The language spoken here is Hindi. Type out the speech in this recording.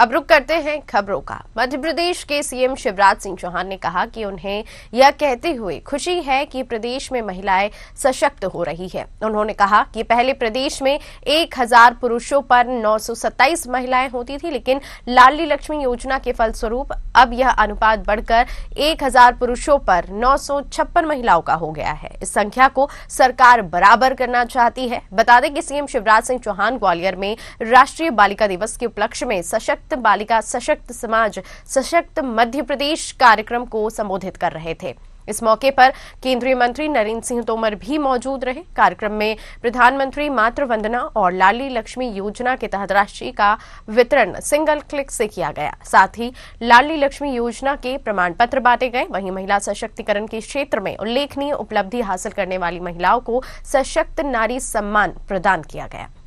अब रुक करते हैं खबरों का मध्य प्रदेश के सीएम शिवराज सिंह चौहान ने कहा कि उन्हें यह कहते हुए खुशी है कि प्रदेश में महिलाएं सशक्त हो रही है उन्होंने कहा कि पहले प्रदेश में 1000 पुरुषों पर 927 महिलाएं होती थी लेकिन लाली लक्ष्मी योजना के फलस्वरूप अब यह अनुपात बढ़कर 1000 पुरुषों पर नौ महिलाओं का हो गया है इस संख्या को सरकार बराबर करना चाहती है बता दें कि सीएम शिवराज सिंह चौहान ग्वालियर में राष्ट्रीय बालिका दिवस के उपलक्ष्य में सशक्त सशक्त बालिका सशक्त समाज सशक्त मध्य प्रदेश कार्यक्रम को संबोधित कर रहे थे इस मौके पर केंद्रीय मंत्री नरेंद्र सिंह तोमर भी मौजूद रहे कार्यक्रम में प्रधानमंत्री मातृ वंदना और लाली लक्ष्मी योजना के तहत राशि का वितरण सिंगल क्लिक से किया गया साथ ही लाली लक्ष्मी योजना के प्रमाण पत्र बांटे गए वहीं महिला सशक्तिकरण के क्षेत्र में उल्लेखनीय उपलब्धि हासिल करने वाली महिलाओं को सशक्त नारी सम्मान प्रदान किया गया